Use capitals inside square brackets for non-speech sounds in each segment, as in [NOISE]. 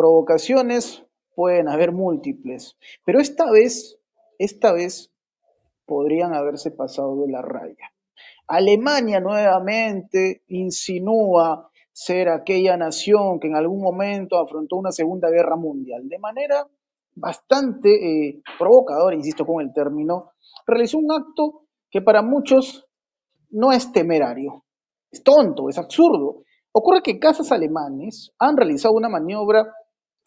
Provocaciones pueden haber múltiples, pero esta vez, esta vez podrían haberse pasado de la raya. Alemania nuevamente insinúa ser aquella nación que en algún momento afrontó una Segunda Guerra Mundial. De manera bastante eh, provocadora, insisto con el término, realizó un acto que para muchos no es temerario, es tonto, es absurdo. Ocurre que casas alemanes han realizado una maniobra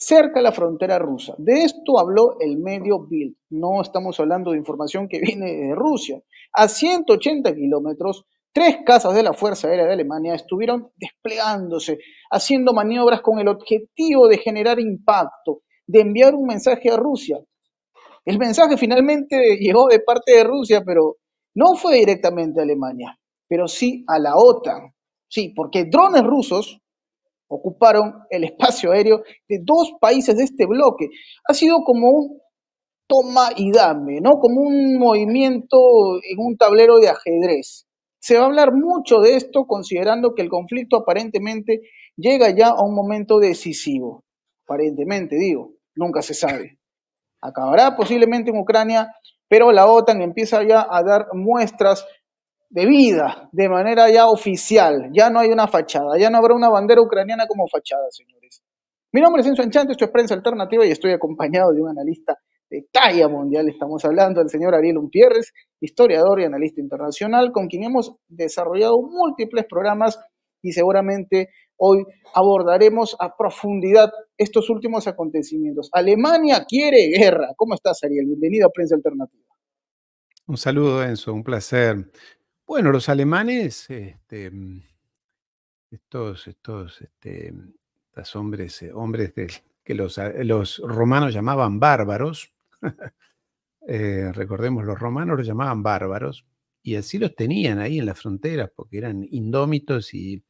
cerca de la frontera rusa. De esto habló el medio Bild. No estamos hablando de información que [LAUGHS] viene de Rusia. A 180 kilómetros, tres casas de la Fuerza Aérea de Alemania estuvieron desplegándose, haciendo maniobras con el objetivo de generar impacto, de enviar un mensaje a Rusia. El mensaje finalmente [LAUGHS] llegó de parte de Rusia, pero no fue directamente a Alemania, pero sí a la OTAN. Sí, porque drones rusos ocuparon el espacio aéreo de dos países de este bloque. Ha sido como un toma y dame, ¿no? Como un movimiento en un tablero de ajedrez. Se va a hablar mucho de esto considerando que el conflicto aparentemente llega ya a un momento decisivo. Aparentemente, digo, nunca se sabe. Acabará posiblemente en Ucrania, pero la OTAN empieza ya a dar muestras de vida de manera ya oficial. Ya no hay una fachada, ya no habrá una bandera ucraniana como fachada, señores. Mi nombre es Enzo Enchante, esto es Prensa Alternativa y estoy acompañado de un analista de talla mundial. Estamos hablando del señor Ariel Umpierres, historiador y analista internacional, con quien hemos desarrollado múltiples programas y seguramente hoy abordaremos a profundidad estos últimos acontecimientos. Alemania quiere guerra. ¿Cómo estás, Ariel? Bienvenido a Prensa Alternativa. Un saludo, Enzo, un placer. Bueno, los alemanes, este, mm, estos, estos, este, mm, hombres, eh, hombres que eh, los, romanos llamaban bárbaros, [LAUGHS] eh, recordemos, los romanos los llamaban bárbaros, y así los tenían ahí en las fronteras, porque eran indómitos y,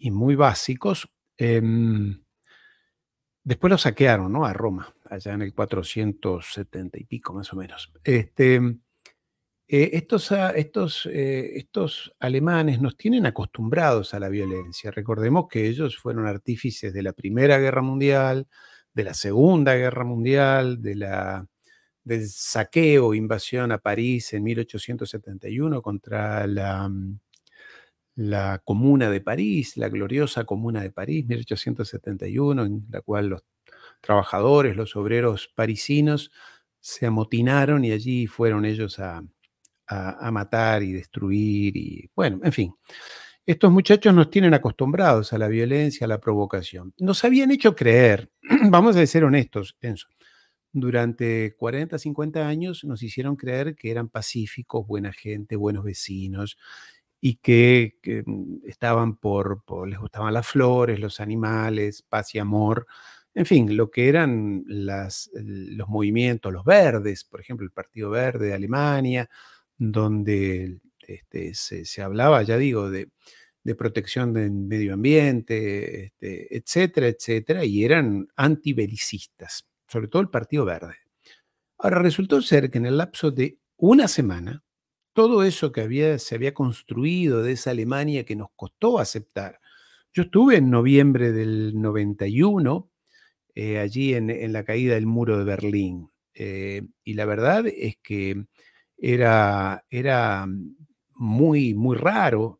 muy básicos. Em, después los saquearon, ¿no? A Roma, allá en el 470 y pico, más o menos. Este, eh, estos, ah, estos, eh, estos, alemanes nos tienen acostumbrados a la violencia. Recordemos que ellos fueron artífices de la Primera Guerra Mundial, de la Segunda Guerra Mundial, del saqueo, invasión a París en 1871 contra la, mm, la Comuna de París, la gloriosa Comuna de París, 1871, en la cual los trabajadores, los obreros parisinos se amotinaron y allí fueron ellos a, a, matar y destruir y bueno, en fin. Estos muchachos nos tienen acostumbrados a la violencia, a la provocación. Nos habían hecho creer, [CLEARS THROAT] vamos a ser honestos, Enzo, durante 40, 50 años nos hicieron creer que eran pacíficos, buena gente, buenos vecinos y que, mm, estaban por, por, les gustaban las flores, los animales, paz y amor, en fin, lo que eran las, los movimientos, los verdes, por ejemplo, el Partido Verde de Alemania, donde este, se, hablaba, ya digo, de, de protección del medio ambiente, este, etcétera, etcétera, y eran antibelicistas, sobre todo el Partido Verde. Ahora, resultó ser que en el lapso de una semana, todo eso que había, se había construido de esa Alemania que nos costó aceptar. Yo estuve en noviembre del 91, eh, allí en, la caída del muro de Berlín, eh, y la verdad es que era, era mm, muy, muy raro.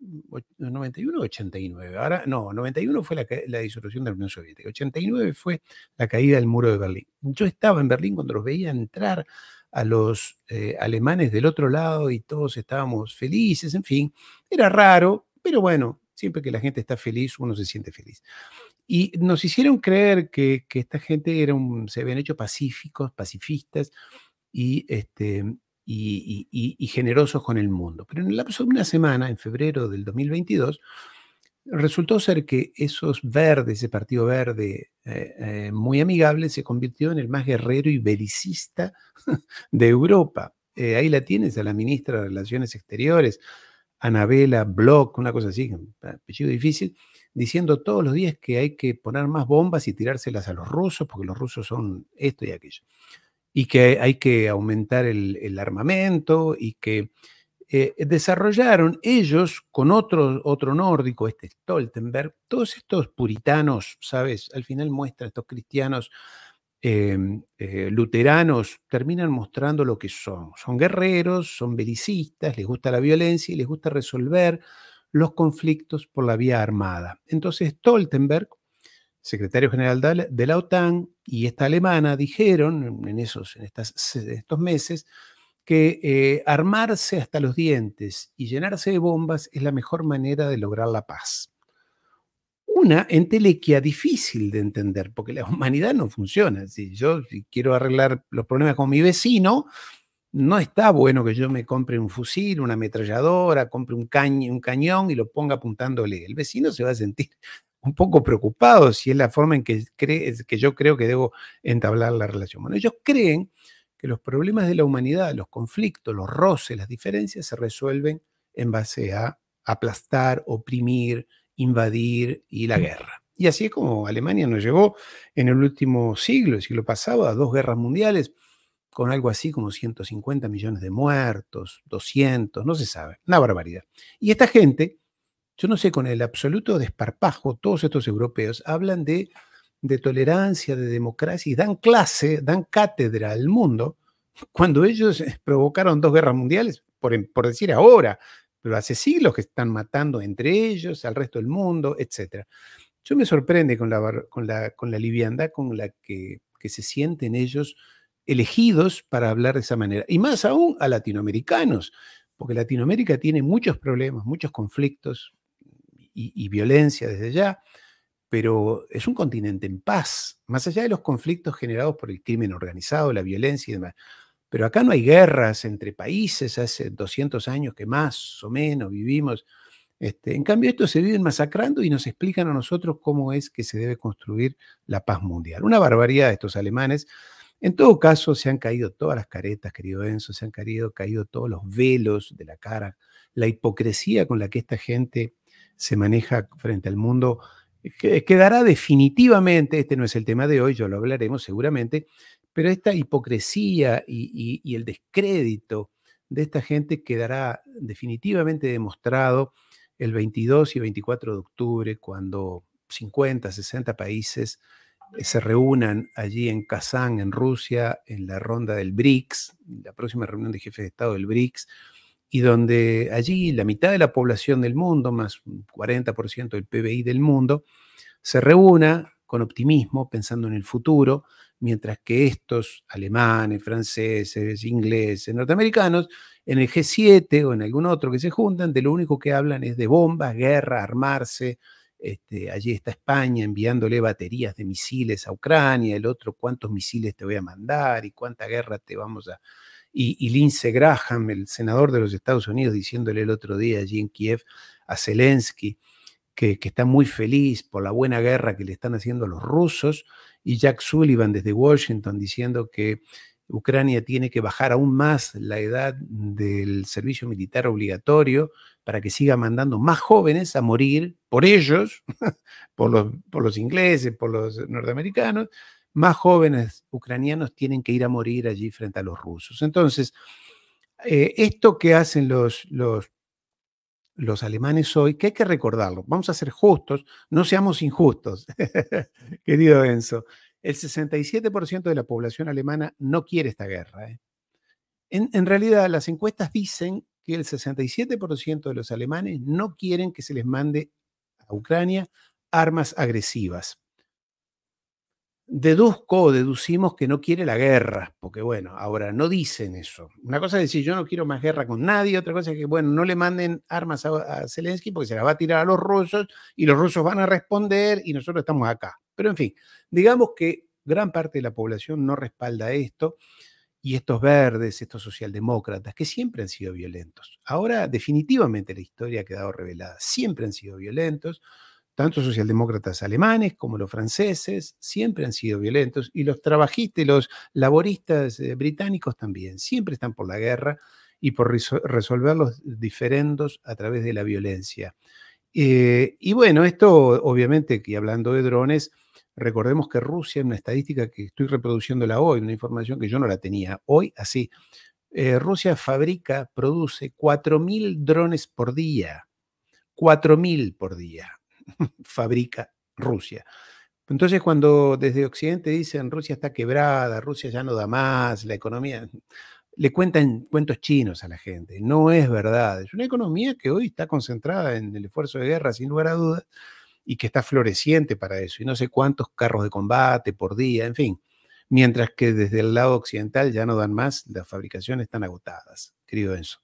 91 89. Ahora, no, 91 fue la, disolución de la Unión Soviética. 89 fue la caída del muro de Berlín. Yo estaba en Berlín cuando los veía entrar a los eh, alemanes del otro lado y todos estábamos felices, en fin, era raro, pero bueno, siempre que la gente está feliz, uno se siente feliz. Y nos hicieron creer que, esta gente era un, se habían hecho pacíficos, pacifistas, y este, y, generosos con el mundo. Pero en el lapso de una semana, en febrero del 2022, resultó ser que esos verdes, ese partido verde eh, eh, muy amigable, se convirtió en el más guerrero y belicista [LAUGHS] de Europa. Eh, ahí la tienes a la ministra de Relaciones Exteriores, Anabela Bloch, una cosa así, apellido difícil, diciendo todos los días que hay que poner más bombas y tirárselas a los rusos, porque los rusos son esto y aquello y que hay que aumentar el, armamento y que eh, desarrollaron ellos con otro, otro nórdico, este Stoltenberg, todos estos puritanos, ¿sabes? Al final muestra estos cristianos em, eh, luteranos, terminan mostrando lo que son. Son guerreros, son belicistas, les gusta la violencia y les gusta resolver los conflictos por la vía armada. Entonces Stoltenberg secretario general de la OTAN y esta alemana dijeron en, esos, en estas, estos meses que eh, armarse hasta los dientes y llenarse de bombas es la mejor manera de lograr la paz. Una entelequia difícil de entender, porque la humanidad no funciona. Si yo quiero arreglar los problemas con mi vecino, no está bueno que yo me compre un fusil, una ametralladora, compre un, un cañón y lo ponga apuntándole. El vecino se va a sentir un poco preocupados si es la forma en que, que yo creo que debo entablar la relación. Bueno, ellos creen que los problemas de la humanidad, los conflictos, los roces, las diferencias se resuelven en base a aplastar, oprimir, invadir y la guerra. Y así es como Alemania nos llevó en el último siglo, el siglo pasado, a dos guerras mundiales con algo así como 150 millones de muertos, 200, no se sabe, una barbaridad. Y esta gente yo no sé, con el absoluto desparpajo, todos estos europeos hablan de, tolerancia, de democracia y dan clase, dan cátedra al mundo [LAUGHS] cuando ellos eh, provocaron dos guerras mundiales, em, por, decir ahora, pero hace siglos que están matando entre ellos, al resto del mundo, etc. Yo me sorprende con la, con la, con la liviandad con la que, se sienten ellos elegidos para hablar de esa manera, y más aún a latinoamericanos, porque Latinoamérica tiene muchos problemas, muchos conflictos, y, violencia desde ya, pero es un continente en paz, más allá de los conflictos generados por el crimen organizado, la violencia y demás. Pero acá no hay guerras entre países, hace 200 años que más o menos vivimos. Este, en cambio, estos se viven masacrando y nos explican a nosotros cómo es que se debe construir la paz mundial. Una barbaridad de estos alemanes. En todo caso, se han caído todas las caretas, querido Enzo, se han caído, caído todos los velos de la cara, la hipocresía con la que esta gente se maneja frente al mundo, eh, quedará definitivamente, este no es el tema de hoy, yo lo hablaremos seguramente, pero esta hipocresía y, y el descrédito de esta gente quedará definitivamente demostrado el 22 y 24 de octubre, cuando 50, 60 países eh, se reúnan allí en Kazán, en Rusia, en la ronda del BRICS, la próxima reunión de jefes de Estado del BRICS, y donde allí la mitad de la población del mundo, más un 40% del PBI del mundo, se reúna con optimismo, pensando en el futuro, mientras que estos alemanes, franceses, ingleses, norteamericanos, en el G7 o en algún otro que se juntan, de lo único que hablan es de bombas, guerra, armarse. Este, allí está España enviándole baterías de misiles a Ucrania, el otro cuántos misiles te voy a mandar y cuánta guerra te vamos a, y, Lindsey Graham, el senador de los Estados Unidos, diciéndole el otro día allí en Kiev a Zelensky que, está muy feliz por la buena guerra que le están haciendo a los rusos, y Jack Sullivan desde Washington diciendo que Ucrania tiene que bajar aún más la edad del servicio militar obligatorio para que siga mandando más jóvenes a morir por ellos, [LAUGHS] por los ingleses, por los norteamericanos, más jóvenes ucranianos tienen que ir a morir allí frente a los rusos. Entonces, eh, esto que hacen los, los, alemanes hoy, que hay que recordarlo, vamos a ser justos, no seamos injustos, [LAUGHS] querido Enzo. El 67% de la población alemana no quiere esta guerra. ¿eh? En, en realidad, las encuestas dicen que el 67% de los alemanes no quieren que se les mande a Ucrania armas agresivas deduzco o deducimos que no quiere la guerra, porque bueno, ahora no dicen eso. Una cosa es decir, yo no quiero más guerra con nadie, otra cosa es que, bueno, no le manden armas a, a, Zelensky porque se las va a tirar a los rusos y los rusos van a responder y nosotros estamos acá. Pero en fin, digamos que gran parte de la población no respalda esto y estos verdes, estos socialdemócratas, que siempre han sido violentos. Ahora definitivamente la historia ha quedado revelada, siempre han sido violentos tanto socialdemócratas alemanes como los franceses siempre han sido violentos y los trabajistas, los laboristas eh, británicos también, siempre están por la guerra y por resolver los diferendos a través de la violencia. Eh, y bueno, esto obviamente, que hablando de drones, recordemos que Rusia, en una estadística que estoy reproduciéndola hoy, una información que yo no la tenía hoy, así, eh, Rusia fabrica, produce 4.000 drones por día, 4.000 por día. [LAUGHS] fabrica Rusia. Entonces cuando desde Occidente dicen Rusia está quebrada, Rusia ya no da más, la economía, le cuentan cuentos chinos a la gente. No es verdad. Es una economía que hoy está concentrada en el esfuerzo de guerra, sin lugar a dudas, y que está floreciente para eso. Y no sé cuántos carros de combate por día, en fin. Mientras que desde el lado occidental ya no dan más, las fabricaciones están agotadas. Querido Enzo.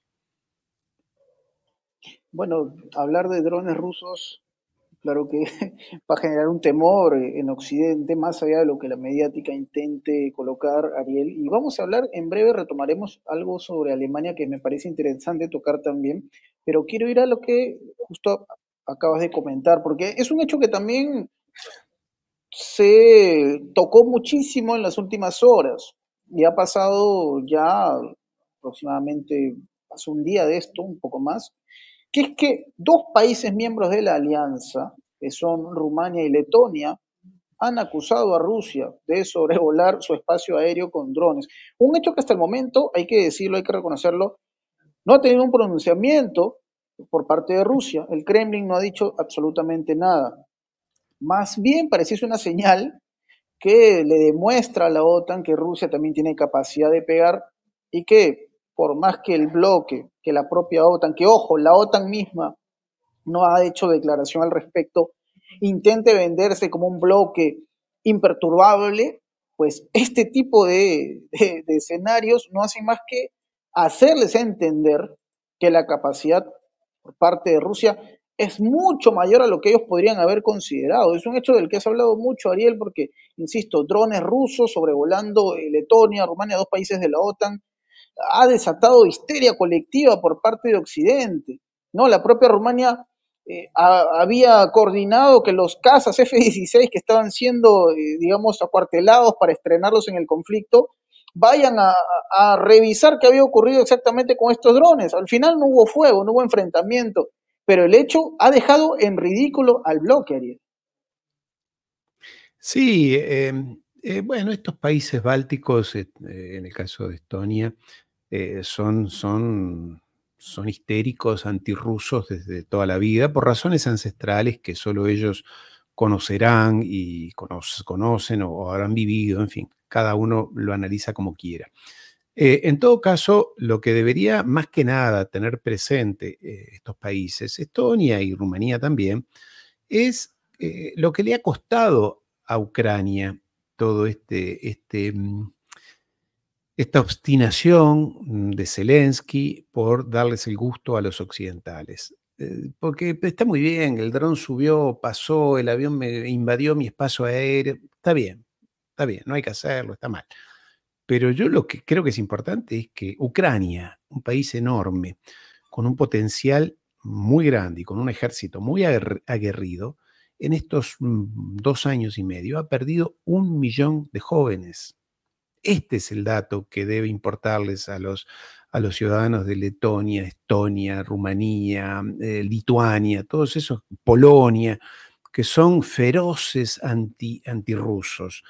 Bueno, hablar de drones rusos Claro que [LAUGHS] va a generar un temor eh, en Occidente, más allá de lo que la mediática intente colocar, Ariel. Y vamos a hablar, en breve retomaremos algo sobre Alemania que me parece interesante tocar también, pero quiero ir a lo que justo acabas de comentar, porque es un hecho que también se tocó muchísimo en las últimas horas y ha pasado ya aproximadamente, hace un día de esto, un poco más, que es que dos países miembros de la alianza, que son Rumania y Letonia, han acusado a Rusia de sobrevolar su espacio aéreo con drones. Un hecho que hasta el momento, hay que decirlo, hay que reconocerlo, no ha tenido un pronunciamiento por parte de Rusia. El Kremlin no ha dicho absolutamente nada. Más bien es una señal que le demuestra a la OTAN que Rusia también tiene capacidad de pegar y que por más que el bloque que la propia OTAN, que ojo, la OTAN misma no ha hecho declaración al respecto, intente venderse como un bloque imperturbable, pues este tipo de, escenarios no hacen más que hacerles entender que la capacidad por parte de Rusia es mucho mayor a lo que ellos podrían haber considerado. Es un hecho del que has hablado mucho, Ariel, porque, insisto, drones rusos sobrevolando eh, Letonia, Rumania, dos países de la OTAN, ha desatado histeria colectiva por parte de Occidente. ¿no? La propia Rumania eh, había coordinado que los cazas F-16 que estaban siendo, eh, digamos, acuartelados para estrenarlos en el conflicto, vayan a, revisar qué había ocurrido exactamente con estos drones. Al final no hubo fuego, no hubo enfrentamiento, pero el hecho ha dejado en ridículo al bloque, Ariel. Sí, eh, bueno, estos países bálticos, en el caso de Estonia, eh, son, son, son histéricos, antirrusos desde toda la vida, por razones ancestrales que solo ellos conocerán y conocen o, habrán vivido, en fin, cada uno lo analiza como quiera. Eh, en todo caso, lo que debería más que nada tener presente eh, estos países, Estonia y Rumanía también, es lo que le ha costado a Ucrania todo este, este, mm, esta obstinación de Zelensky por darles el gusto a los occidentales. Eh, porque está muy bien, el dron subió, pasó, el avión me invadió mi espacio aéreo, está bien, está bien, no hay que hacerlo, está mal. Pero yo lo que creo que es importante es que Ucrania, un país enorme, con un potencial muy grande y con un ejército muy aguerrido, en estos mm, dos años y medio ha perdido un millón de jóvenes este es el dato que debe importarles a los, a los ciudadanos de Letonia, Estonia, Rumanía, mm, eh, Lituania, todos esos, Polonia, que son feroces anti, antirrusos.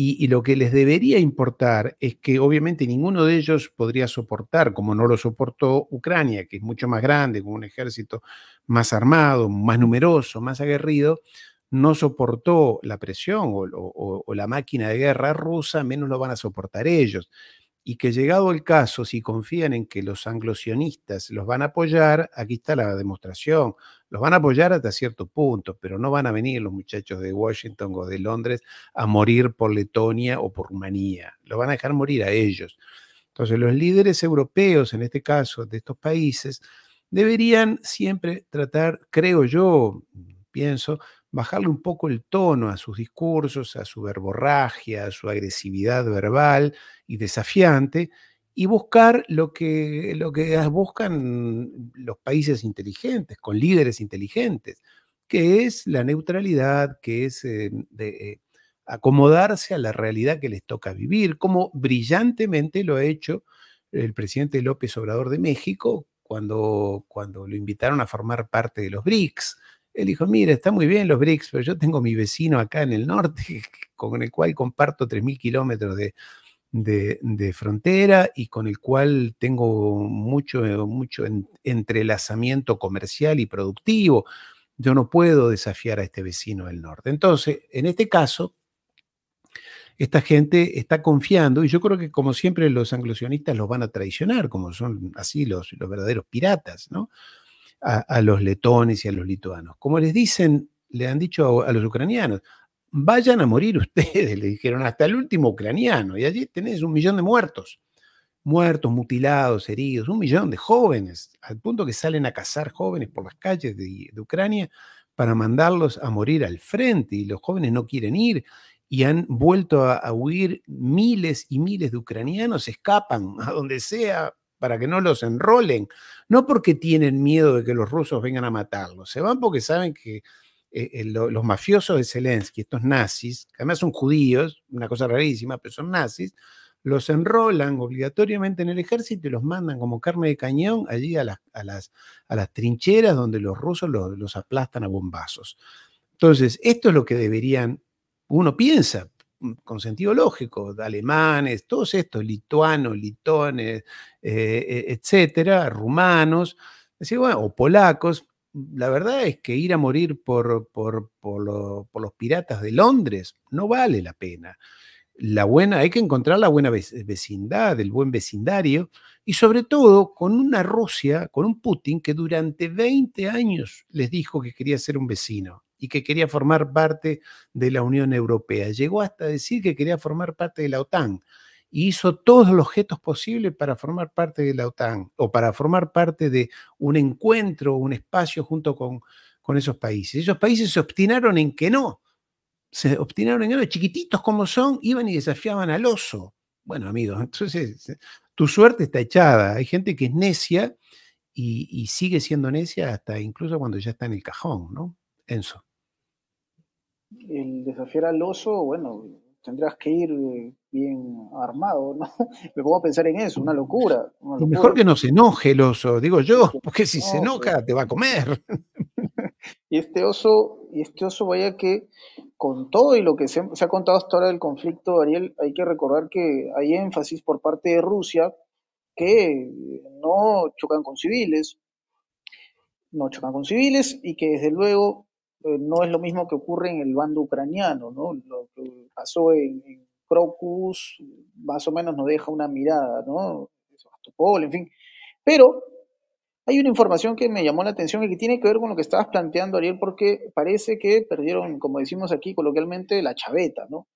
y, lo que les debería importar es que obviamente ninguno de ellos podría soportar, como no lo soportó Ucrania, que es mucho más grande, con un ejército más armado, más numeroso, más aguerrido, no soportó la presión o, la máquina de guerra rusa, menos lo van a soportar ellos. Y que llegado el caso, si confían en que los anglosionistas los van a apoyar, aquí está la demostración, los van a apoyar hasta cierto punto, pero no van a venir los muchachos de Washington o de Londres a morir por Letonia o por Rumanía, los van a dejar morir a ellos. Entonces los líderes europeos, en este caso de estos países, deberían siempre tratar, creo yo, pienso, bajarle un poco el tono a sus discursos, a su verborragia, a su agresividad verbal y desafiante, y buscar lo que, lo que buscan los países inteligentes, con líderes inteligentes, que es la neutralidad, que es eh, de, eh, acomodarse a la realidad que les toca vivir, como brillantemente lo ha hecho el presidente López Obrador de México cuando, cuando lo invitaron a formar parte de los BRICS él dijo, mira, está muy bien los BRICS, pero yo tengo mi vecino acá en el norte [LAUGHS] con el cual comparto 3.000 kilómetros de, frontera y con el cual tengo mucho, mucho entrelazamiento comercial y productivo. Yo no puedo desafiar a este vecino del norte. Entonces, en este caso, esta gente está confiando, y yo creo que como siempre los anglosionistas los van a traicionar, como son así los, los verdaderos piratas, ¿no? a, los letones y a los lituanos. Como les dicen, le han dicho a, los ucranianos, vayan a morir [LAUGHS] ustedes, le dijeron, hasta el último ucraniano, y allí tenés un millón de muertos, muertos, mutilados, heridos, un millón de jóvenes, al punto que salen a cazar jóvenes por las calles de, Ucrania para mandarlos a morir al frente, y los jóvenes no quieren ir, y han vuelto a huir miles y miles de ucranianos, escapan a donde sea, para que no los enrolen, no porque tienen miedo de que los rusos vengan a matarlos, se van porque saben que eh, eh, los mafiosos de Zelensky, estos nazis, que además son judíos, una cosa rarísima, pero son nazis, los enrolan obligatoriamente en el ejército y los mandan como carne de cañón allí a las, trincheras donde los rusos los, los aplastan a bombazos. Entonces, esto es lo que deberían, uno piensa, Mm, con sentido lógico, alemanes, todos estos, lituanos, litones, eh, eh, etcétera, rumanos, o polacos, la verdad es que ir a morir por, por, los piratas de Londres no vale la pena. La buena, hay que encontrar la buena vecindad, el buen vecindario, y sobre todo con una Rusia, con un Putin que durante 20 años les dijo que quería ser un vecino y que quería formar parte de la Unión Europea. Llegó hasta decir que quería formar parte de la OTAN y hizo todos los gestos posibles para formar parte de la OTAN o para formar parte de un encuentro, un espacio junto con, con esos países. Esos países se obstinaron en que no. Se obstinaron en que no. Chiquititos como son, iban y desafiaban al oso. Bueno, amigos, [LAUGHS] entonces tu suerte está echada. Hay gente que es necia y, y sigue siendo necia hasta incluso cuando ya está en el cajón, ¿no? Enzo el desafiar al oso, bueno, tendrás que ir eh, bien armado, ¿no? [LAUGHS] Me pongo a pensar en eso, una locura. lo mejor que no se enoje el oso, digo yo, porque si se enoja te va a comer. [LAUGHS] Y este oso, y este oso vaya que con todo y lo que se, se ha contado hasta ahora del conflicto, Ariel, hay que recordar que hay énfasis por parte de Rusia que no chocan con civiles, no chocan con civiles y que desde luego eh, no es lo mismo que ocurre en el bando ucraniano, ¿no? Lo que pasó en, Krokus Crocus más o menos nos deja una mirada, ¿no? Sebastopol, en fin. Pero hay una información que me llamó la atención y que tiene que ver con lo que estabas planteando, Ariel, porque parece que perdieron, como decimos aquí coloquialmente, la chaveta, ¿no?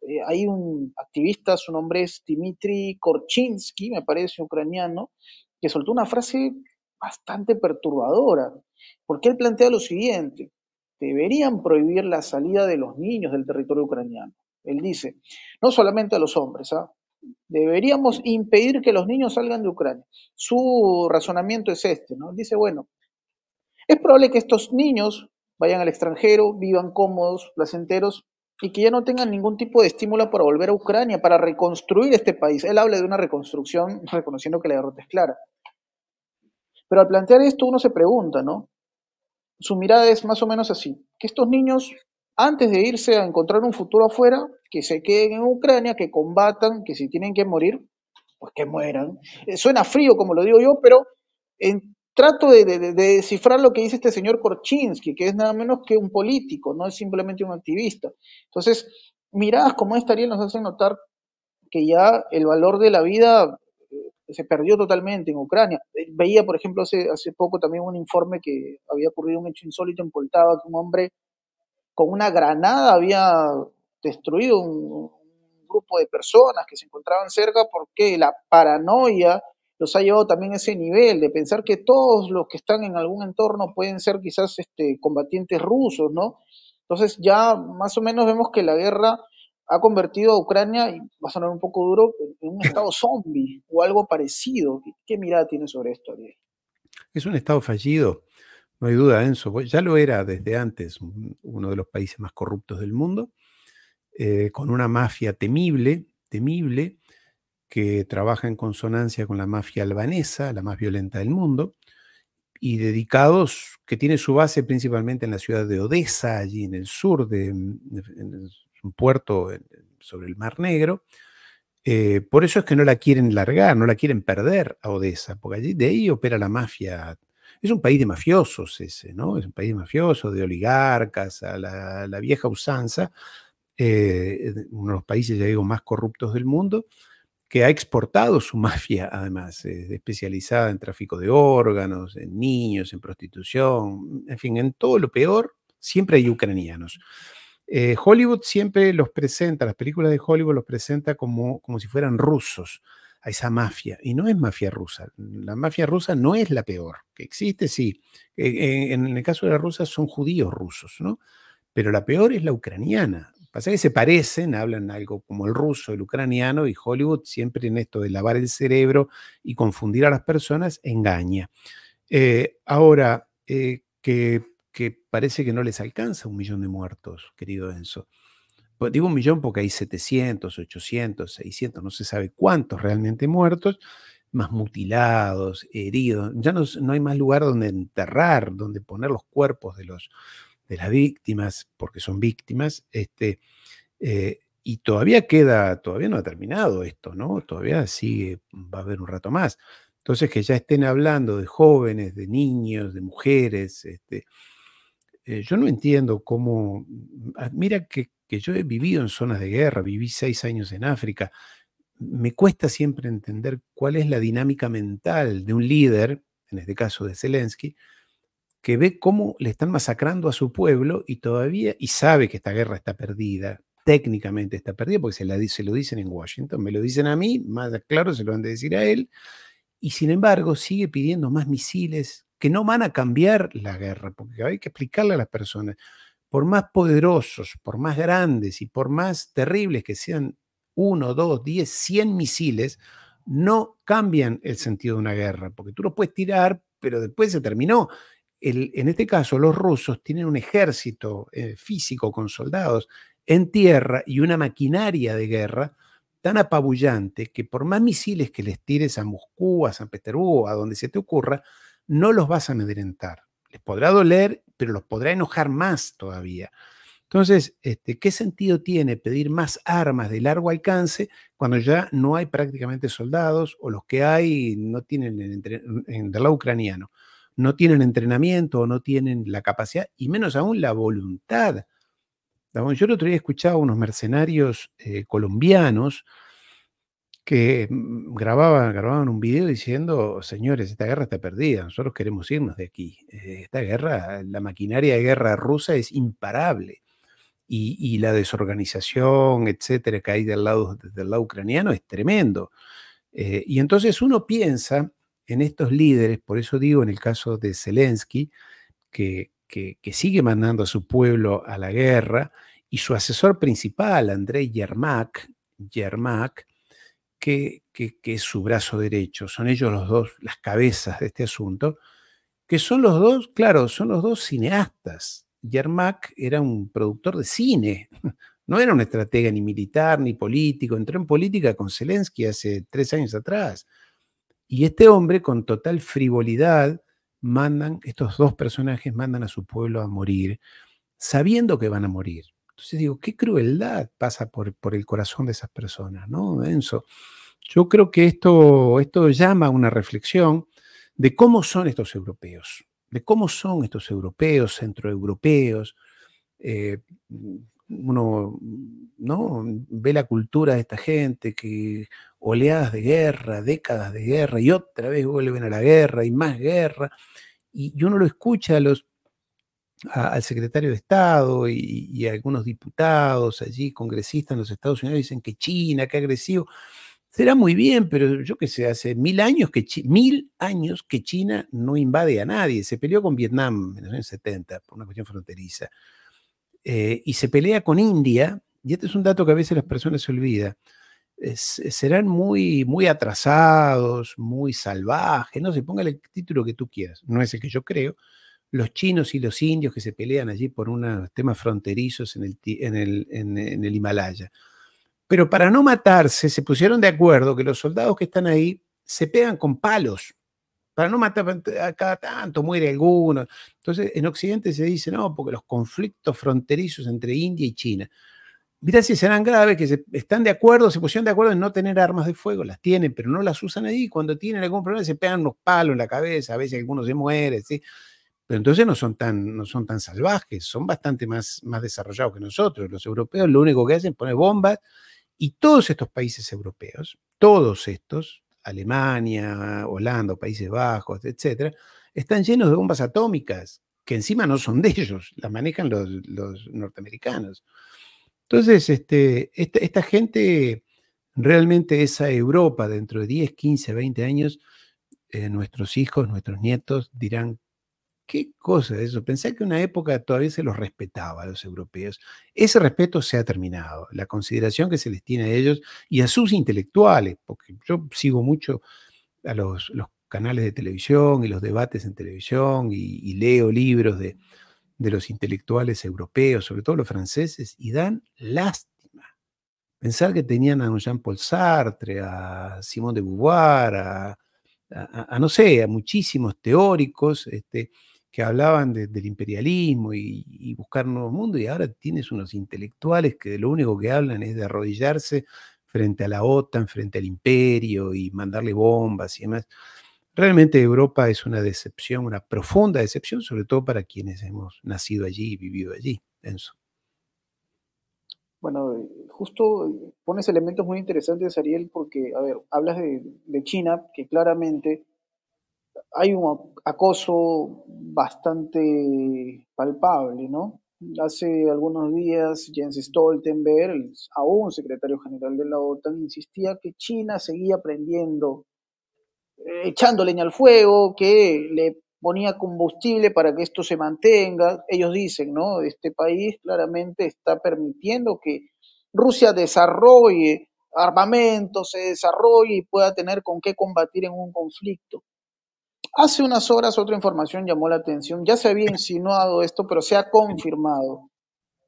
Eh, hay un activista, su nombre es Dmitry Korchinsky, me parece ucraniano, que soltó una frase bastante perturbadora, porque él plantea lo siguiente, deberían prohibir la salida de los niños del territorio ucraniano. Él dice, no solamente a los hombres, ¿ah? deberíamos impedir que los niños salgan de Ucrania. Su razonamiento es este, ¿no? Dice, bueno, es probable que estos niños vayan al extranjero, vivan cómodos, placenteros, y que ya no tengan ningún tipo de estímulo para volver a Ucrania, para reconstruir este país. Él habla de una reconstrucción reconociendo que la derrota es clara. Pero al plantear esto uno se pregunta, ¿no? su mirada es más o menos así, que estos niños, antes de irse a encontrar un futuro afuera, que se queden en Ucrania, que combatan, que si tienen que morir, pues que mueran. Eh, suena frío, como lo digo yo, pero en, trato de, descifrar lo que dice este señor Korchinsky, que es nada menos que un político, no es simplemente un activista. Entonces, miradas como esta, nos hacen notar que ya el valor de la vida se perdió totalmente en Ucrania. Eh, veía, por ejemplo, hace, hace poco también un informe que había ocurrido un hecho insólito en Poltava, que un hombre con una granada había destruido un, grupo de personas que se encontraban cerca porque la paranoia los ha llevado también a ese nivel de pensar que todos los que están en algún entorno pueden ser quizás este, combatientes rusos, ¿no? Entonces ya más o menos vemos que la guerra ha convertido a Ucrania, y va a sonar un poco duro, en un [LAUGHS] estado zombie o algo parecido. ¿Qué, mirada tiene sobre esto, Es un estado fallido, no hay duda, Enzo. Ya lo era desde antes, uno de los países más corruptos del mundo, eh, con una mafia temible, temible, que trabaja en consonancia con la mafia albanesa, la más violenta del mundo, y dedicados, que tiene su base principalmente en la ciudad de Odessa, allí en el sur, de, un puerto sobre el Mar Negro. Eh, por eso es que no la quieren largar, no la quieren perder a Odessa, porque allí, de ahí opera la mafia. Es un país de mafiosos ese, ¿no? Es un país de mafiosos, de oligarcas, a la, vieja usanza, eh, uno de los países, ya digo, más corruptos del mundo, que ha exportado su [LAUGHS] mafia, además, especializada en tráfico de órganos, en niños, en prostitución, en fin, en todo lo peor, siempre hay ucranianos. Eh, Hollywood siempre los presenta, las películas de Hollywood los presenta como, como si fueran rusos a esa mafia. Y no es mafia rusa. La mafia rusa no es la peor. Que existe, sí. E, e, en, el caso de la rusa son judíos rusos, ¿no? Pero la peor es la ucraniana. Pasa que se parecen, hablan algo como el ruso, el ucraniano, y Hollywood siempre en esto de lavar el cerebro y confundir a las personas engaña. Eh, ahora, eh, que que parece que no les alcanza un millón de muertos, querido Enzo. Pues, digo un millón porque hay 700, 800, 600, no se sabe cuántos realmente muertos, más mutilados, heridos. Ya no, hay más lugar donde enterrar, donde poner los cuerpos de, los, de las víctimas, porque son víctimas. Este, eh, y todavía queda, todavía no ha terminado esto, ¿no? Todavía sigue, va a haber un rato más. Entonces, que ya estén hablando de jóvenes, de niños, de mujeres, este, eh, yo no entiendo cómo, ah, mira que, yo he vivido en zonas de guerra, viví seis años en África, me cuesta siempre entender cuál es la dinámica mental de un líder, en este caso de Zelensky, que ve cómo le están masacrando a su pueblo y todavía, y sabe que esta guerra está perdida, técnicamente está perdida, porque se, se lo dicen en Washington, me lo dicen a mí, más claro se lo van a decir a él, y sin embargo sigue pidiendo más misiles, que no van a cambiar la guerra, porque hay que explicarle a las personas, por más poderosos, por más grandes y por más terribles que sean uno, dos, diez, cien misiles, no cambian el sentido de una guerra, porque tú lo puedes tirar, pero después se terminó. en este caso, los rusos tienen un ejército eh, físico con soldados en tierra y una maquinaria de guerra tan apabullante que por más misiles que les tires a Moscú, a San Petersburgo, a donde se te ocurra, no los vas a amedrentar. Les podrá doler, pero los podrá enojar más todavía. Entonces, este, ¿qué sentido tiene pedir más armas de largo alcance cuando ya no hay prácticamente soldados o los que hay no tienen el, en lado ucraniano? No tienen entrenamiento o no tienen la capacidad y menos aún la voluntad. Yo el otro día escuchado a unos mercenarios eh, colombianos que mm, grababan, grababan un video diciendo, señores, esta guerra está perdida, nosotros queremos irnos de aquí. Eh, esta guerra, la maquinaria de guerra rusa es imparable. Y, la desorganización, etcétera, que hay del lado, lado ucraniano es tremendo. Eh, y entonces uno piensa en estos líderes, por eso digo en el caso de Zelensky, que, que, que sigue mandando a su pueblo a la guerra, y su asesor principal, Andrei Yermak, Yermak que, es su brazo derecho. Son ellos los dos, las cabezas de este asunto, que son los dos, claro, son los dos cineastas. Yermak era un productor de cine, [LAUGHS] no era un estratega ni militar ni político, entró en política con Zelensky hace tres años atrás. Y este hombre con total frivolidad mandan, estos dos personajes mandan a su pueblo a morir, sabiendo que van a morir. Entonces digo, qué crueldad pasa por, por el corazón de esas personas, ¿no, Enzo? Yo creo que esto, esto llama a una reflexión de cómo son estos europeos, de cómo son estos europeos, centroeuropeos. Eh, uno ¿no? ve la cultura de esta gente que oleadas de guerra, décadas de guerra, y otra vez vuelven a la guerra y más guerra. Y, y uno lo escucha a los al secretario de Estado y, algunos diputados allí, congresistas en los Estados Unidos, dicen que China, que agresivo. Será muy bien, pero yo qué sé, hace mil años, que mil años que China no invade a nadie. Se peleó con Vietnam en los años 70 por una cuestión fronteriza. Eh, y se pelea con India, y este es un dato que a veces las personas se olvida eh, serán muy, muy atrasados, muy salvajes, no sé, ponga el título que tú quieras, no es el que yo creo, los chinos y los indios que se pelean allí por unos temas fronterizos en el, Himalaya. Pero para no matarse, se pusieron de acuerdo que los soldados que están ahí se pegan con palos para no matar cada tanto, muere alguno. Entonces, en Occidente se dice, no, porque los conflictos fronterizos entre India y China. mira si serán graves, que se, están de acuerdo, se pusieron de acuerdo en no tener armas de fuego, las tienen, pero no las usan ahí. Cuando tienen algún problema se pegan unos palos en la cabeza, a veces algunos se mueren, ¿sí? Pero entonces no son tan, no son tan salvajes, son bastante más, más desarrollados que nosotros. Los europeos lo único que hacen es poner bombas y todos estos países europeos, todos estos, Alemania, Holanda, Países Bajos, etcétera, están llenos de bombas atómicas, que encima no son de ellos, las manejan los, norteamericanos. Entonces, este, esta, gente, realmente esa Europa, dentro de 10, 15, 20 años, eh, nuestros hijos, nuestros nietos dirán Qué cosa eso. Pensé que en una época todavía se los respetaba a los europeos. Ese respeto se ha terminado. La consideración que se les tiene a ellos y a sus intelectuales, porque yo sigo mucho a los, canales de televisión y los debates en televisión y, leo libros de, de los intelectuales europeos, sobre todo los franceses, y dan lástima. Pensar que tenían a Jean-Paul Sartre, a Simone de Beauvoir, a, a, no sé, a muchísimos teóricos este, que hablaban del imperialismo y, buscar buscar nuevo mundo, y ahora tienes unos intelectuales que lo único que hablan es de arrodillarse frente a la OTAN, frente al imperio y mandarle bombas y demás. Realmente Europa es una decepción, una profunda decepción, sobre todo para quienes hemos nacido allí y vivido allí, Enzo. Bueno, eh, justo eh, pones elementos muy interesantes, Ariel, porque, a ver, hablas de China, que claramente hay un acoso bastante palpable, ¿no? Hace algunos días Jens Stoltenberg, aún secretario general de la OTAN, insistía que China seguía prendiendo, eh, echando leña al fuego, que le ponía combustible para que esto se mantenga. Ellos dicen, ¿no? Este país claramente está permitiendo que Rusia desarrolle armamento, se desarrolle y pueda tener con qué combatir en un conflicto. Hace unas horas otra información llamó la atención. Ya se había insinuado esto, pero se ha confirmado.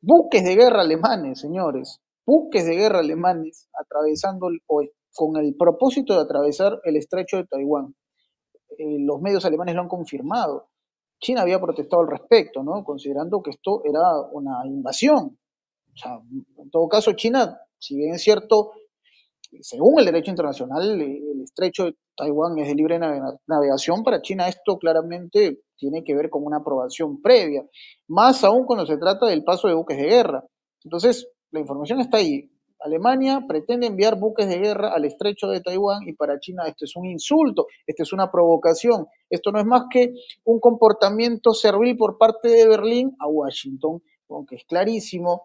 Buques de guerra alemanes, señores. Buques de guerra alemanes atravesando hoy, con el propósito de atravesar el estrecho de Taiwán. Eh, los medios alemanes lo han confirmado. China había protestado al respecto, ¿no? Considerando que esto era una invasión. O sea, en todo caso, China, si bien es cierto, según el derecho internacional, eh, el estrecho de Taiwán es de libre navegación. Para China esto claramente tiene que ver con una aprobación previa, más aún cuando se trata del paso de buques de guerra. Entonces, la información está ahí. Alemania pretende enviar buques de guerra al estrecho de Taiwán y para China esto es un insulto, esto es una provocación, esto no es más que un comportamiento servil por parte de Berlín a Washington, aunque es clarísimo,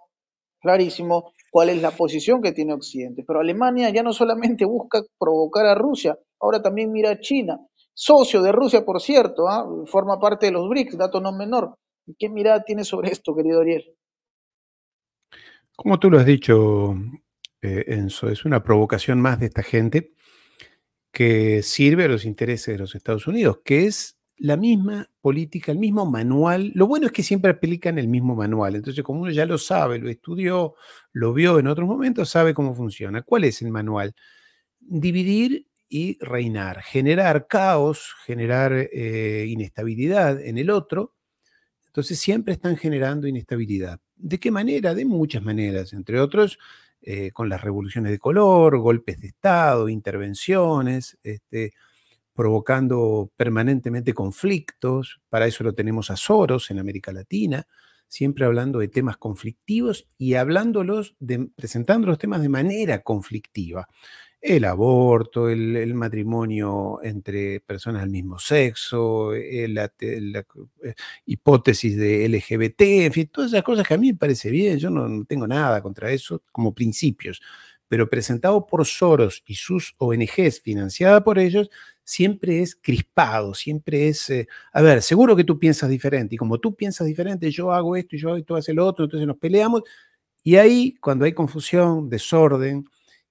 clarísimo cuál es la posición que tiene Occidente. Pero Alemania ya no solamente busca provocar a Rusia, ahora también mira a China, socio de Rusia, por cierto, ¿ah? forma parte de los BRICS, dato no menor. ¿Qué mirada tiene sobre esto, querido Ariel? Como tú lo has dicho, eh, Enzo, es una provocación más de esta gente que sirve a los intereses de los Estados Unidos, que es la misma política, el mismo manual. Lo bueno es que siempre aplican el mismo manual. Entonces, como uno ya lo sabe, lo estudió, lo vio en otros momentos, sabe cómo funciona. ¿Cuál es el manual? Dividir y reinar, generar caos, generar eh, inestabilidad en el otro. Entonces, siempre están generando inestabilidad. ¿De qué manera? De muchas maneras, entre otros. Eh, con las revoluciones de color, golpes de Estado, intervenciones, este, provocando permanentemente conflictos. Para eso lo tenemos a Soros en América Latina, siempre hablando de temas conflictivos y hablándolos, de, presentando los temas de manera conflictiva. El aborto, el, matrimonio entre personas del mismo sexo, eh, la, eh, hipótesis de LGBT, en fin, todas esas cosas que a mí me parece bien, yo no tengo nada contra eso como principios pero presentado por Soros y sus ONGs financiada por ellos, siempre es crispado, siempre es, eh, a ver, seguro que tú piensas diferente, y como tú piensas diferente, yo hago esto y yo hago esto, haces el otro, entonces nos peleamos, y ahí cuando hay confusión, desorden,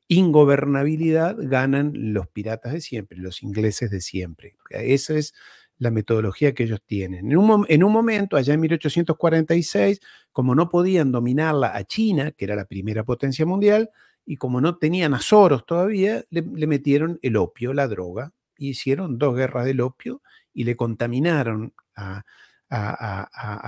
ingobernabilidad, ganan los piratas de siempre, los ingleses de siempre. Esa es la metodología que ellos tienen. En un, en un, momento, allá en 1846, como no podían dominarla a China, que era la primera potencia mundial, y como no tenían azoros todavía, le, metieron el opio, la droga, y hicieron dos guerras del opio y le contaminaron a,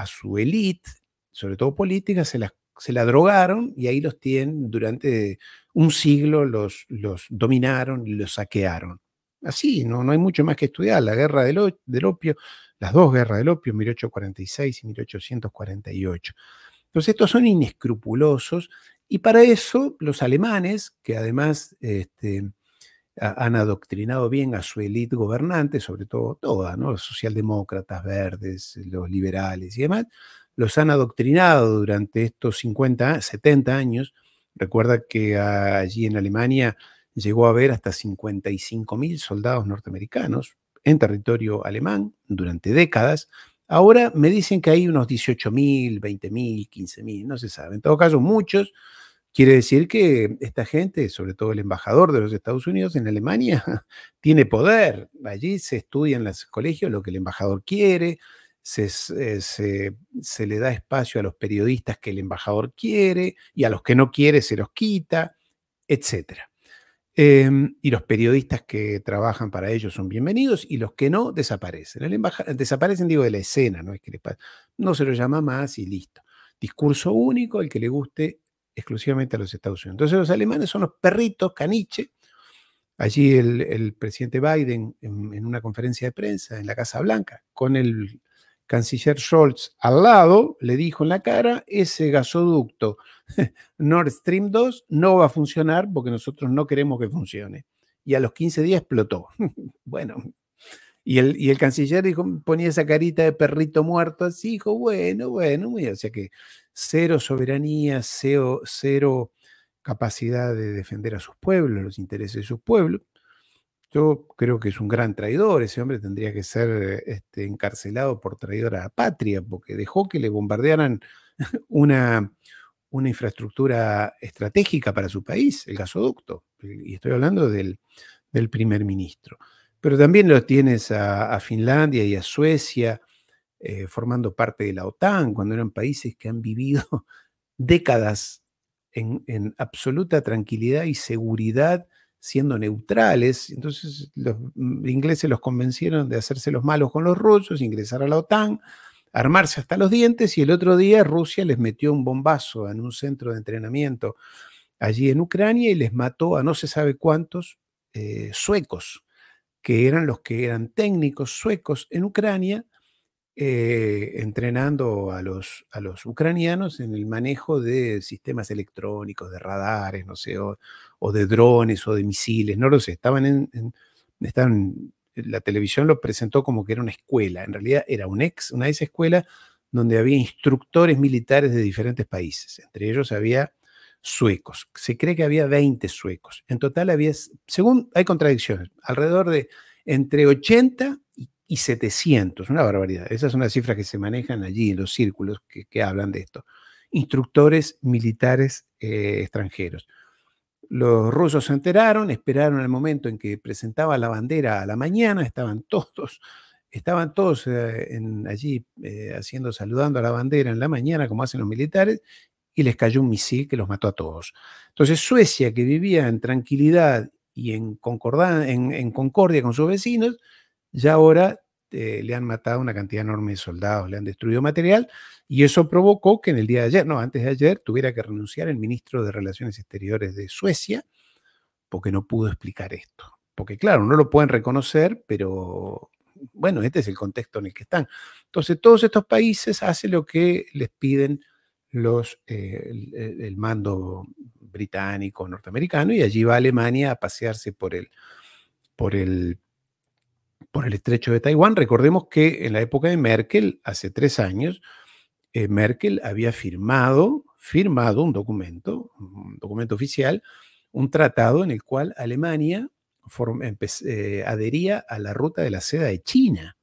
su élite, sobre todo política, se, la drogaron y ahí los tienen durante un siglo, los, dominaron y los saquearon. Así, no, no hay mucho más que estudiar. La guerra del opio, las dos guerras del opio, 1846 y 1848. Entonces, estos son inescrupulosos y para eso los alemanes, que además este, han adoctrinado bien a su élite gobernante, sobre todo toda, los socialdemócratas verdes, los liberales y demás, los han adoctrinado durante estos 50, 70 años. Recuerda que allí en Alemania llegó a haber hasta 55.000 mil soldados norteamericanos en territorio alemán durante décadas Ahora me dicen que hay unos 18.000, 20.000, 15.000, no se sabe. En todo caso, muchos. Quiere decir que esta gente, sobre todo el embajador de los Estados Unidos en Alemania, [LAUGHS] tiene poder. Allí se estudia en los colegios lo que el embajador quiere, eh, se, le da espacio a los periodistas que el embajador quiere y a los que no quiere se los quita, etcétera. Em, y los periodistas que trabajan para ellos son bienvenidos y los que no desaparecen. desaparecen, digo, de la escena, ¿no? Es que no se lo llama más y listo. Discurso único, el que le guste exclusivamente a los Estados Unidos. Entonces los alemanes son los perritos caniche. Allí el, presidente Biden, en, en, una conferencia de prensa en la Casa Blanca, con el canciller Scholz al lado, le dijo en la cara, ese gasoducto [LAUGHS] Nord Stream 2 no va a funcionar porque nosotros no queremos que funcione. Y a los 15 días explotó. [LAUGHS] bueno, y el, y el, canciller dijo, ponía esa carita de perrito muerto así, dijo, bueno, bueno, o sea que cero soberanía, cero, cero capacidad de defender a sus pueblos, los intereses de sus pueblos. Yo creo que es un gran traidor, ese hombre tendría que ser este, encarcelado por traidor a la patria, porque dejó que le bombardearan [LAUGHS] una, una infraestructura estratégica para su país, el gasoducto, y estoy hablando del, del primer ministro. Pero también lo tienes a, Finlandia y a Suecia eh, formando parte de la OTAN, cuando eran países que han vivido [LAUGHS] décadas en, en absoluta tranquilidad y seguridad siendo neutrales. Entonces los ingleses los convencieron de hacerse los malos con los rusos, ingresar a la OTAN, armarse hasta los dientes y el otro día Rusia les metió un bombazo en un centro de entrenamiento allí en Ucrania y les mató a no se sabe cuántos eh, suecos, que eran los que eran técnicos suecos en Ucrania, eh, entrenando a los, a los ucranianos en el manejo de sistemas electrónicos, de radares, no sé, o, de drones o de misiles, no lo sé, estaban en, la televisión lo presentó como que era una escuela, en realidad era un ex, una ex escuela donde había instructores militares de diferentes países, entre ellos había suecos, se cree que había 20 suecos, en total había, según hay contradicciones, alrededor de entre 80 y 700, una barbaridad, esas son las cifras que se manejan allí en los círculos que, hablan de esto, instructores militares eh, extranjeros. Los rusos se enteraron, esperaron el momento en que presentaba la bandera a la mañana, estaban todos, estaban todos eh, en, allí eh, haciendo, saludando a la bandera en la mañana, como hacen los militares, y les cayó un misil que los mató a todos. Entonces Suecia, que vivía en tranquilidad y en concordia con sus vecinos, ya ahora este, le han matado una cantidad enorme de soldados, le han destruido material y eso provocó que en el día de ayer, no, antes de ayer, tuviera que renunciar el ministro de Relaciones Exteriores de Suecia porque no pudo explicar esto. Porque claro, no lo pueden reconocer, pero bueno, este es el contexto en el que están. Entonces, todos estos países hacen lo que les piden los, eh, el, mando británico, norteamericano, y allí va Alemania a pasearse por el, por el por el estrecho de Taiwán. Recordemos que en la época de Merkel, hace tres años, eh, Merkel había firmado, firmado un documento, un documento oficial, un tratado en el cual Alemania eh, adhería a la ruta de la seda de China.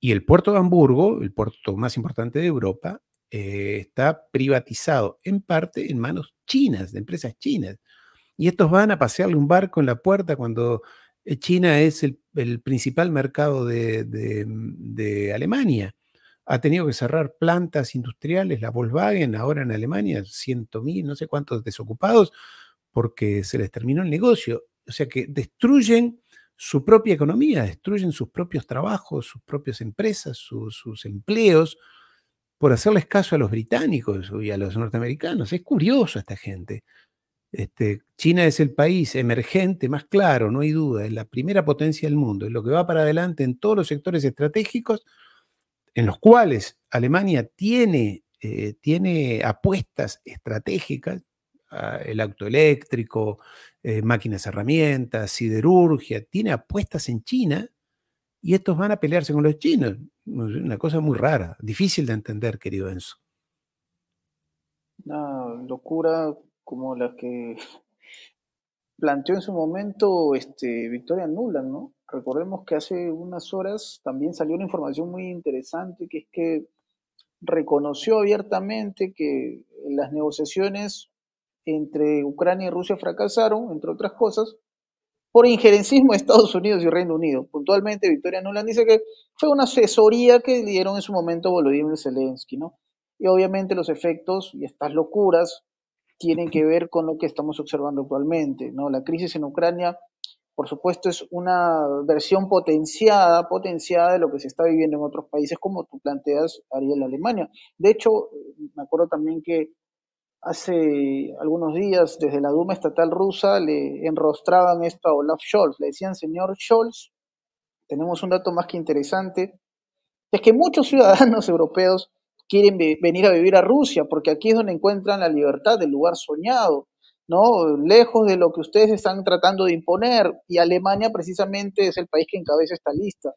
Y el puerto de Hamburgo, el puerto más importante de Europa, eh, está privatizado en parte en manos chinas, de empresas chinas. Y estos van a pasearle un barco en la puerta cuando eh, China es el, principal mercado mm, de, Alemania. Ha tenido que cerrar plantas industriales, la Volkswagen, ahora en Alemania, 100.000, no sé cuántos desocupados, porque se les terminó el negocio. O sea que destruyen su propia economía, destruyen sus propios trabajos, sus propias empresas, sus empleos, por hacerles caso a los británicos y a los norteamericanos. Es curioso esta gente. Este, China es el país emergente más claro, no hay duda, es la primera potencia del mundo, es lo que va para adelante en todos los sectores estratégicos en los cuales Alemania tiene, eh, tiene apuestas estratégicas, el autoeléctrico, eh, máquinas herramientas, siderurgia, tiene apuestas en China y estos van a pelearse con los chinos. Una cosa muy rara, difícil de entender, querido Enzo. Una locura como la que [LAUGHS] planteó en su momento este, Victoria Nuland, ¿no? Recordemos que hace unas horas también salió una información muy interesante, que es que reconoció abiertamente que las negociaciones entre Ucrania y Rusia fracasaron, entre otras cosas, por injerencismo de Estados Unidos y Reino Unido. Puntualmente, Victoria Nuland dice que fue una asesoría que dieron en su momento Volodymyr Zelensky, ¿no? Y obviamente los efectos y estas locuras tienen que ver con lo que estamos observando actualmente. ¿no? La crisis en Ucrania, por supuesto, es una versión potenciada, potenciada de lo que se está viviendo en otros países, como tú planteas, Ariel, Alemania. De hecho, me acuerdo también que hace algunos días desde la Duma Estatal rusa le enrostraban esto a Olaf Scholz, le decían, señor Scholz, tenemos un dato más que interesante, es que muchos ciudadanos [LAUGHS] europeos quieren venir a vivir a Rusia, porque aquí es donde encuentran la libertad, el lugar soñado, ¿no? Lejos de lo que ustedes están tratando de imponer, y Alemania precisamente es el país que encabeza esta lista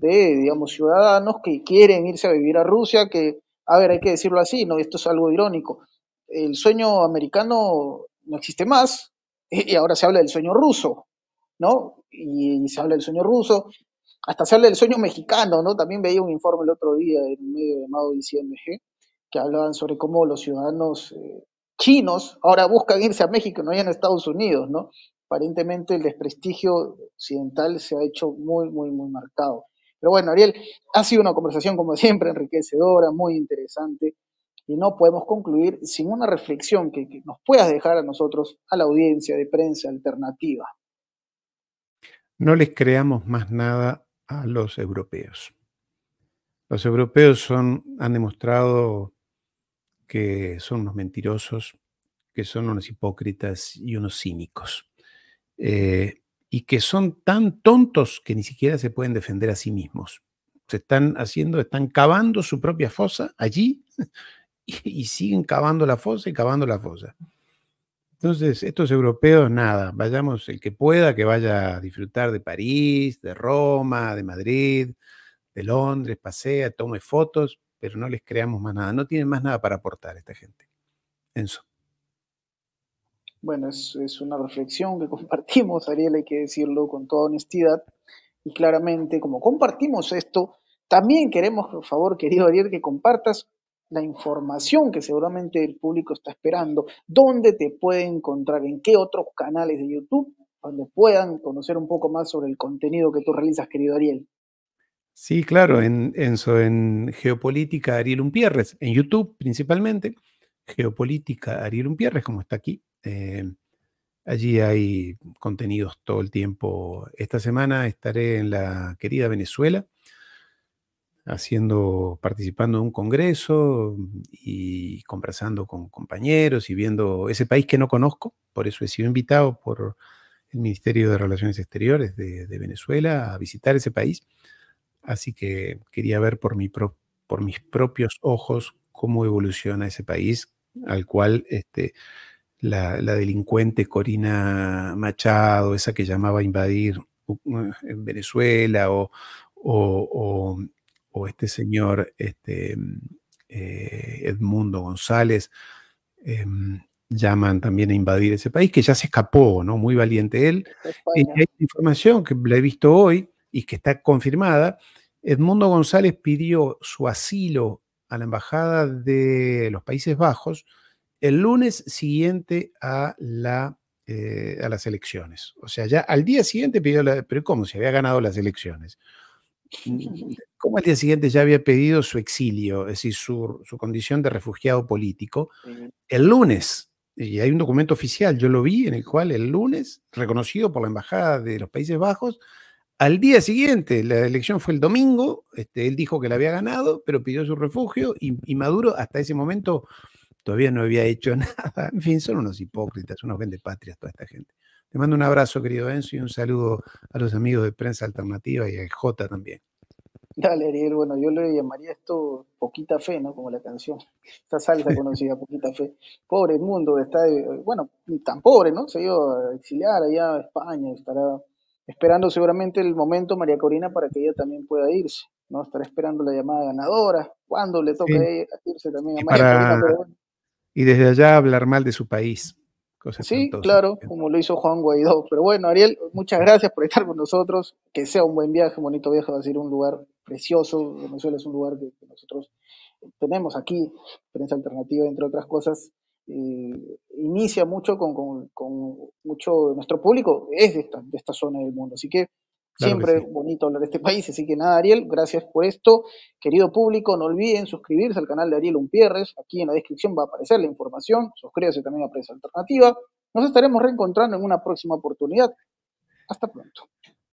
de, digamos, ciudadanos que quieren irse a vivir a Rusia, que, a ver, hay que decirlo así, ¿no? Esto es algo irónico. El sueño americano no existe más, [LAUGHS] y ahora se habla del sueño ruso, ¿no? Y, se habla del sueño ruso, hasta habla del sueño mexicano, ¿no? También veía un informe el otro día en un medio llamado ICMG que hablaban sobre cómo los ciudadanos eh, chinos ahora buscan irse a México, no ir en Estados Unidos, ¿no? Aparentemente el desprestigio occidental se ha hecho muy, muy, muy marcado. Pero bueno, Ariel, ha sido una conversación como siempre enriquecedora, muy interesante, y no podemos concluir sin una reflexión que nos puedas dejar a nosotros, a la audiencia de prensa alternativa. No les creamos más nada a los europeos. Los europeos son, han demostrado que son unos mentirosos, que son unos hipócritas y unos cínicos, eh, y que son tan tontos que ni siquiera se pueden defender a sí mismos. Se están haciendo, están cavando su propia fosa allí [LAUGHS] y siguen cavando la fosa y cavando la fosa. Entonces, estos europeos, nada, vayamos el que pueda, que vaya a disfrutar de París, de Roma, de Madrid, de Londres, pasea, tome fotos, pero no les creamos más nada. No tienen más nada para aportar esta gente. Enzo. Bueno, es, es, una reflexión que [LAUGHS] compartimos, Ariel, hay que decirlo con toda honestidad. Y claramente, como compartimos esto, también queremos, por favor, querido Ariel, que compartas la información que seguramente el público está esperando, dónde te puede encontrar, en qué otros canales de YouTube, donde puedan conocer un poco más sobre el contenido que tú realizas, querido Ariel. Sí, claro, en, en, en Geopolítica Ariel Umpierres, en YouTube principalmente, Geopolítica Ariel Umpierres, como está aquí. Eh, allí hay contenidos todo el tiempo. Esta semana estaré en la querida Venezuela, haciendo, participando en un congreso mm, y conversando con compañeros y viendo ese país que no conozco, por eso he sido invitado por el Ministerio de Relaciones Exteriores de, Venezuela a visitar ese país. Así que quería ver por, por mis propios ojos cómo evoluciona ese país al cual este, la, delincuente Corina Machado, esa que llamaba a invadir uh, eh, Venezuela o, o este señor este, mm, eh, Edmundo González em, llaman también a invadir ese país, que ya se escapó, ¿no? Muy valiente él. Este y hay información que la he visto hoy y que está confirmada. Edmundo González pidió su asilo a la Embajada de los Países Bajos el lunes siguiente a, la, eh, a las elecciones. O sea, ya al día siguiente pidió la... Pero ¿cómo? Si había ganado las elecciones. [LAUGHS] como al día siguiente ya había pedido su exilio, es decir, su, condición de refugiado político, el lunes, y hay un documento oficial, yo lo vi, en el cual el lunes, reconocido por la Embajada de los Países Bajos, al día siguiente, la elección fue el domingo, este, él dijo que la había ganado, pero pidió su refugio y, y Maduro hasta ese momento todavía no había hecho [LAUGHS] nada. En fin, son unos hipócritas, unos vendepatrias toda esta gente. Te mando un abrazo, querido Enzo, y un saludo a los amigos de Prensa Alternativa y a J también. Dale, Ariel. Bueno, yo le llamaría esto Poquita Fe, ¿no? Como la canción. Esta salsa [LAUGHS] conocida, Poquita Fe. Pobre mundo, está, eh, bueno, tan pobre, ¿no? Se ha a exiliar allá a España, estará esperando seguramente el momento, María Corina, para que ella también pueda irse, ¿no? Estará esperando la llamada ganadora, cuando le toque irse también a María Corina. Y desde allá hablar mal de su país sí, claro, como lo hizo Juan Guaidó. Pero bueno, Ariel, muchas gracias por estar con nosotros. Que sea un buen viaje, un bonito viaje, va a ser un lugar precioso. Venezuela es un lugar que, nosotros tenemos aquí, prensa alternativa, entre otras cosas. inicia mucho con, con, con, mucho, nuestro público es de esta, de esta zona del mundo. Así que Siempre es bonito hablar de este país, así que nada, Ariel, gracias por esto. Querido público, no olviden suscribirse al canal de Ariel Umpierres. Aquí en la descripción va a aparecer la información. Suscríbase también a Prensa Alternativa. Nos estaremos reencontrando en una próxima oportunidad. Hasta pronto.